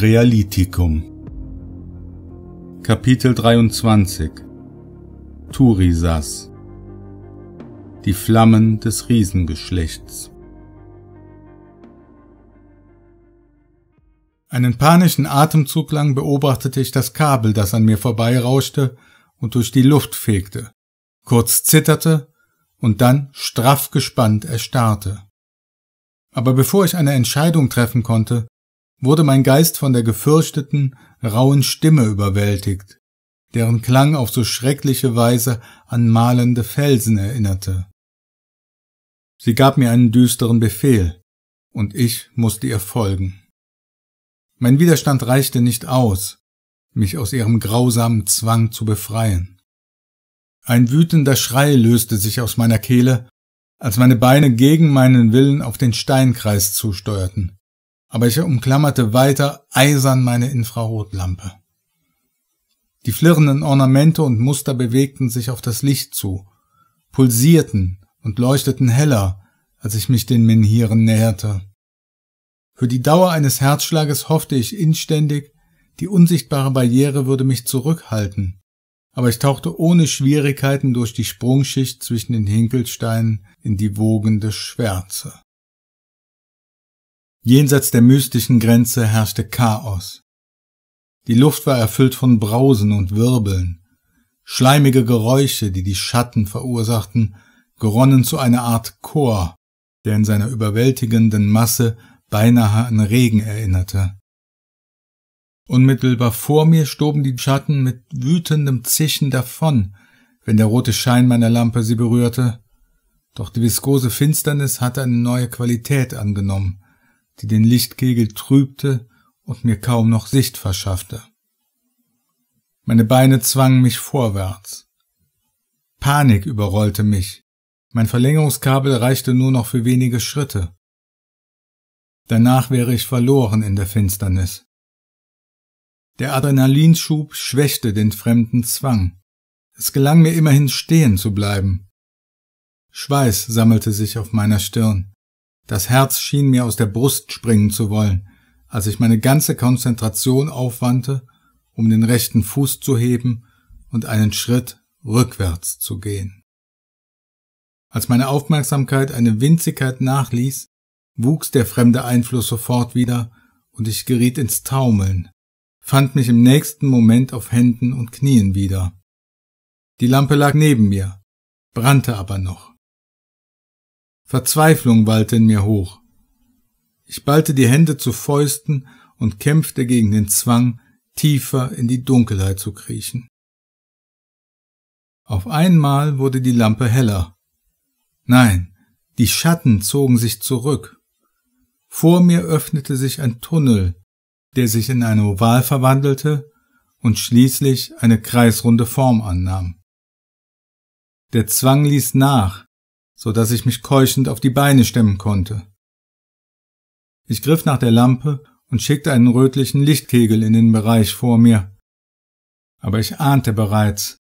Krealitikum Kapitel 23 Turisas Die Flammen des Riesengeschlechts Einen panischen Atemzug lang beobachtete ich das Kabel, das an mir vorbeirauschte und durch die Luft fegte, kurz zitterte und dann straff gespannt erstarrte. Aber bevor ich eine Entscheidung treffen konnte, wurde mein Geist von der gefürchteten, rauen Stimme überwältigt, deren Klang auf so schreckliche Weise an malende Felsen erinnerte. Sie gab mir einen düsteren Befehl, und ich musste ihr folgen. Mein Widerstand reichte nicht aus, mich aus ihrem grausamen Zwang zu befreien. Ein wütender Schrei löste sich aus meiner Kehle, als meine Beine gegen meinen Willen auf den Steinkreis zusteuerten aber ich umklammerte weiter eisern meine Infrarotlampe. Die flirrenden Ornamente und Muster bewegten sich auf das Licht zu, pulsierten und leuchteten heller, als ich mich den Menhiren näherte. Für die Dauer eines Herzschlages hoffte ich inständig, die unsichtbare Barriere würde mich zurückhalten, aber ich tauchte ohne Schwierigkeiten durch die Sprungschicht zwischen den Hinkelsteinen in die wogende Schwärze. Jenseits der mystischen Grenze herrschte Chaos. Die Luft war erfüllt von Brausen und Wirbeln. Schleimige Geräusche, die die Schatten verursachten, geronnen zu einer Art Chor, der in seiner überwältigenden Masse beinahe an Regen erinnerte. Unmittelbar vor mir stoben die Schatten mit wütendem Zischen davon, wenn der rote Schein meiner Lampe sie berührte. Doch die viskose Finsternis hatte eine neue Qualität angenommen die den Lichtkegel trübte und mir kaum noch Sicht verschaffte. Meine Beine zwangen mich vorwärts. Panik überrollte mich. Mein Verlängerungskabel reichte nur noch für wenige Schritte. Danach wäre ich verloren in der Finsternis. Der Adrenalinschub schwächte den fremden Zwang. Es gelang mir immerhin stehen zu bleiben. Schweiß sammelte sich auf meiner Stirn. Das Herz schien mir aus der Brust springen zu wollen, als ich meine ganze Konzentration aufwandte, um den rechten Fuß zu heben und einen Schritt rückwärts zu gehen. Als meine Aufmerksamkeit eine Winzigkeit nachließ, wuchs der fremde Einfluss sofort wieder und ich geriet ins Taumeln, fand mich im nächsten Moment auf Händen und Knien wieder. Die Lampe lag neben mir, brannte aber noch. Verzweiflung wallte in mir hoch. Ich ballte die Hände zu Fäusten und kämpfte gegen den Zwang, tiefer in die Dunkelheit zu kriechen. Auf einmal wurde die Lampe heller. Nein, die Schatten zogen sich zurück. Vor mir öffnete sich ein Tunnel, der sich in ein Oval verwandelte und schließlich eine kreisrunde Form annahm. Der Zwang ließ nach, so dass ich mich keuchend auf die Beine stemmen konnte. Ich griff nach der Lampe und schickte einen rötlichen Lichtkegel in den Bereich vor mir. Aber ich ahnte bereits,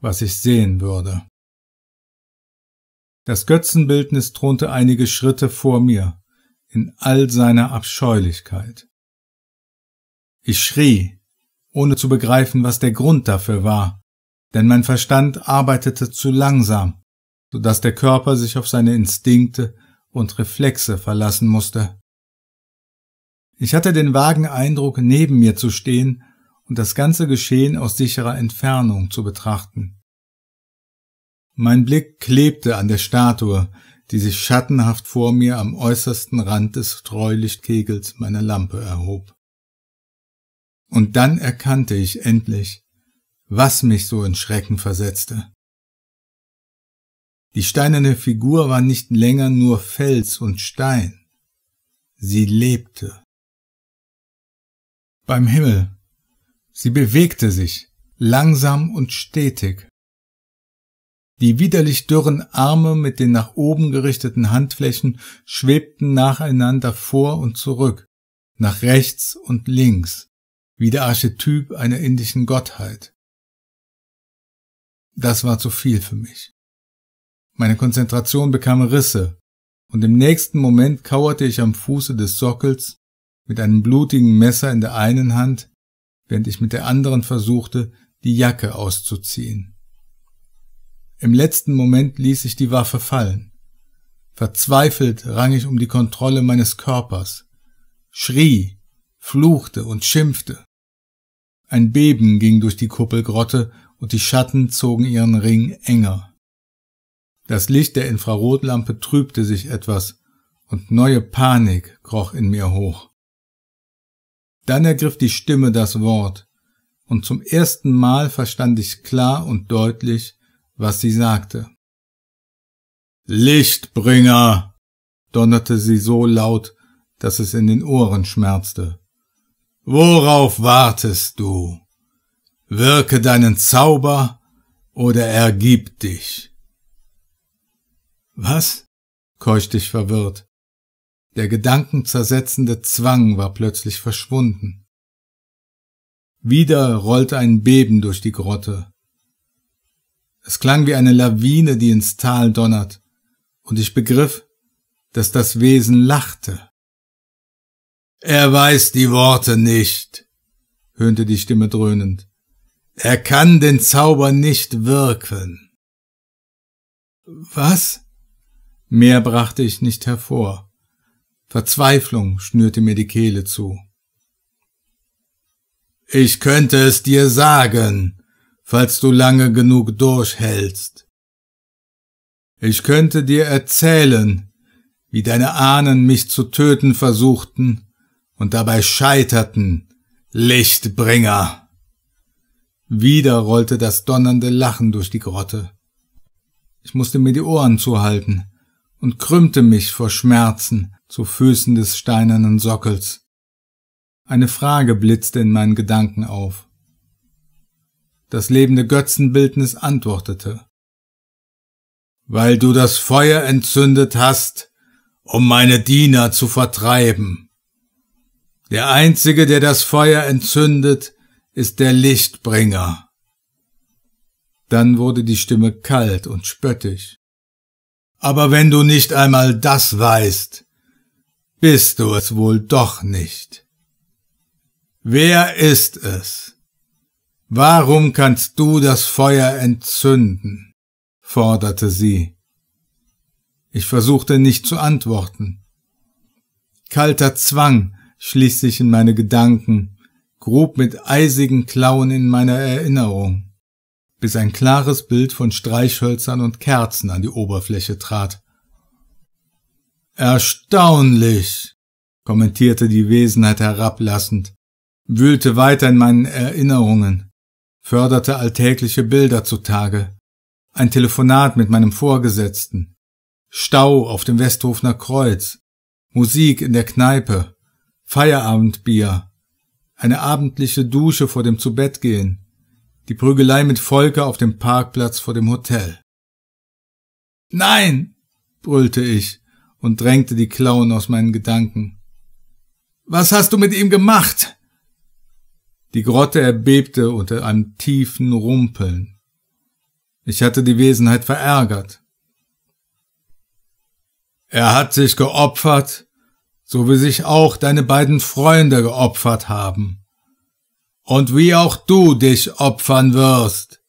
was ich sehen würde. Das Götzenbildnis thronte einige Schritte vor mir, in all seiner Abscheulichkeit. Ich schrie, ohne zu begreifen, was der Grund dafür war, denn mein Verstand arbeitete zu langsam, sodass der Körper sich auf seine Instinkte und Reflexe verlassen musste. Ich hatte den vagen Eindruck, neben mir zu stehen und das ganze Geschehen aus sicherer Entfernung zu betrachten. Mein Blick klebte an der Statue, die sich schattenhaft vor mir am äußersten Rand des Treulichtkegels meiner Lampe erhob. Und dann erkannte ich endlich, was mich so in Schrecken versetzte. Die steinerne Figur war nicht länger nur Fels und Stein. Sie lebte. Beim Himmel. Sie bewegte sich, langsam und stetig. Die widerlich dürren Arme mit den nach oben gerichteten Handflächen schwebten nacheinander vor und zurück, nach rechts und links, wie der Archetyp einer indischen Gottheit. Das war zu viel für mich. Meine Konzentration bekam Risse, und im nächsten Moment kauerte ich am Fuße des Sockels mit einem blutigen Messer in der einen Hand, während ich mit der anderen versuchte, die Jacke auszuziehen. Im letzten Moment ließ ich die Waffe fallen. Verzweifelt rang ich um die Kontrolle meines Körpers, schrie, fluchte und schimpfte. Ein Beben ging durch die Kuppelgrotte und die Schatten zogen ihren Ring enger. Das Licht der Infrarotlampe trübte sich etwas, und neue Panik kroch in mir hoch. Dann ergriff die Stimme das Wort, und zum ersten Mal verstand ich klar und deutlich, was sie sagte. Lichtbringer! donnerte sie so laut, dass es in den Ohren schmerzte. Worauf wartest du? Wirke deinen Zauber oder ergib dich. Was? keuchte ich verwirrt. Der gedankenzersetzende Zwang war plötzlich verschwunden. Wieder rollte ein Beben durch die Grotte. Es klang wie eine Lawine, die ins Tal donnert, und ich begriff, dass das Wesen lachte. Er weiß die Worte nicht, höhnte die Stimme dröhnend. Er kann den Zauber nicht wirken. Was? Mehr brachte ich nicht hervor. Verzweiflung schnürte mir die Kehle zu. Ich könnte es dir sagen, falls du lange genug durchhältst. Ich könnte dir erzählen, wie deine Ahnen mich zu töten versuchten und dabei scheiterten, Lichtbringer. Wieder rollte das donnernde Lachen durch die Grotte. Ich musste mir die Ohren zuhalten und krümmte mich vor Schmerzen zu Füßen des steinernen Sockels. Eine Frage blitzte in meinen Gedanken auf. Das lebende Götzenbildnis antwortete. Weil du das Feuer entzündet hast, um meine Diener zu vertreiben. Der Einzige, der das Feuer entzündet, ist der Lichtbringer. Dann wurde die Stimme kalt und spöttisch. Aber wenn du nicht einmal das weißt, bist du es wohl doch nicht. Wer ist es? Warum kannst du das Feuer entzünden? forderte sie. Ich versuchte nicht zu antworten. Kalter Zwang schlich sich in meine Gedanken, grub mit eisigen Klauen in meiner Erinnerung bis ein klares Bild von Streichhölzern und Kerzen an die Oberfläche trat. Erstaunlich, kommentierte die Wesenheit herablassend, wühlte weiter in meinen Erinnerungen, förderte alltägliche Bilder zutage, ein Telefonat mit meinem Vorgesetzten, Stau auf dem Westhofner Kreuz, Musik in der Kneipe, Feierabendbier, eine abendliche Dusche vor dem Zubettgehen, die Prügelei mit Volker auf dem Parkplatz vor dem Hotel. Nein, brüllte ich und drängte die Klauen aus meinen Gedanken. Was hast du mit ihm gemacht? Die Grotte erbebte unter einem tiefen Rumpeln. Ich hatte die Wesenheit verärgert. Er hat sich geopfert, so wie sich auch deine beiden Freunde geopfert haben und wie auch du dich opfern wirst,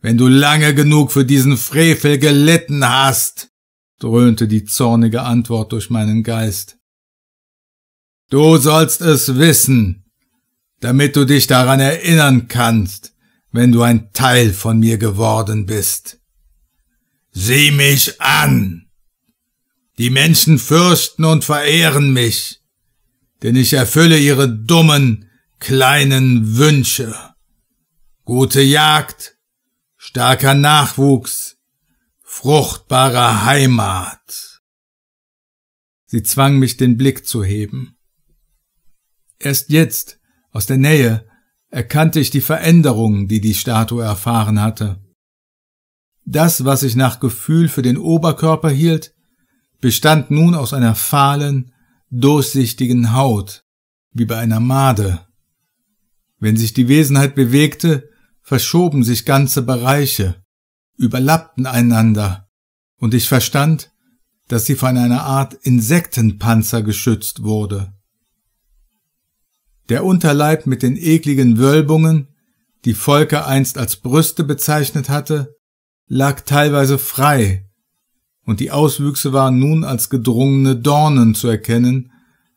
wenn du lange genug für diesen Frevel gelitten hast, dröhnte die zornige Antwort durch meinen Geist. Du sollst es wissen, damit du dich daran erinnern kannst, wenn du ein Teil von mir geworden bist. Sieh mich an! Die Menschen fürchten und verehren mich, denn ich erfülle ihre dummen, kleinen Wünsche. Gute Jagd, starker Nachwuchs, fruchtbare Heimat. Sie zwang mich den Blick zu heben. Erst jetzt, aus der Nähe, erkannte ich die Veränderung, die die Statue erfahren hatte. Das, was ich nach Gefühl für den Oberkörper hielt, bestand nun aus einer fahlen, durchsichtigen Haut, wie bei einer Made. Wenn sich die Wesenheit bewegte, verschoben sich ganze Bereiche, überlappten einander, und ich verstand, dass sie von einer Art Insektenpanzer geschützt wurde. Der Unterleib mit den ekligen Wölbungen, die Volker einst als Brüste bezeichnet hatte, lag teilweise frei, und die Auswüchse waren nun als gedrungene Dornen zu erkennen,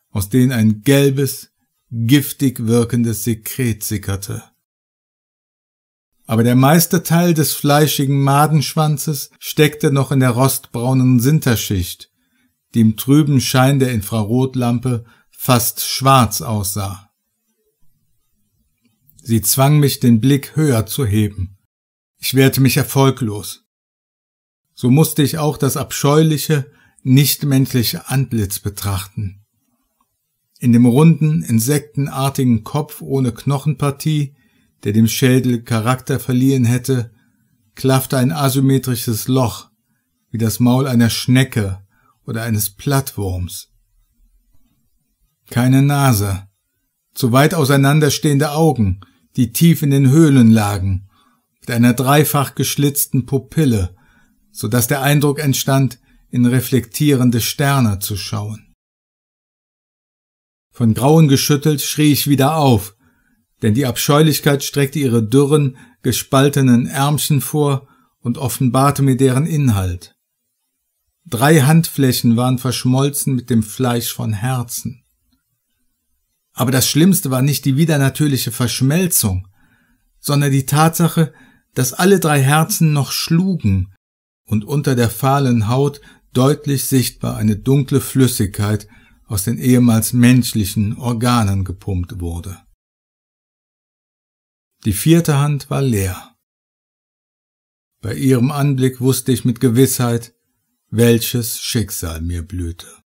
aus denen ein gelbes, giftig wirkendes Sekret sickerte. Aber der meiste Teil des fleischigen Madenschwanzes steckte noch in der rostbraunen Sinterschicht, die im trüben Schein der Infrarotlampe fast schwarz aussah. Sie zwang mich, den Blick höher zu heben. Ich wehrte mich erfolglos. So musste ich auch das abscheuliche, nichtmenschliche Antlitz betrachten. In dem runden, insektenartigen Kopf ohne Knochenpartie, der dem Schädel Charakter verliehen hätte, klaffte ein asymmetrisches Loch, wie das Maul einer Schnecke oder eines Plattwurms. Keine Nase, zu weit auseinanderstehende Augen, die tief in den Höhlen lagen, mit einer dreifach geschlitzten Pupille, so dass der Eindruck entstand, in reflektierende Sterne zu schauen. Von Grauen geschüttelt schrie ich wieder auf, denn die Abscheulichkeit streckte ihre dürren, gespaltenen Ärmchen vor und offenbarte mir deren Inhalt. Drei Handflächen waren verschmolzen mit dem Fleisch von Herzen. Aber das Schlimmste war nicht die widernatürliche Verschmelzung, sondern die Tatsache, dass alle drei Herzen noch schlugen und unter der fahlen Haut deutlich sichtbar eine dunkle Flüssigkeit aus den ehemals menschlichen Organen gepumpt wurde. Die vierte Hand war leer. Bei ihrem Anblick wusste ich mit Gewissheit, welches Schicksal mir blühte.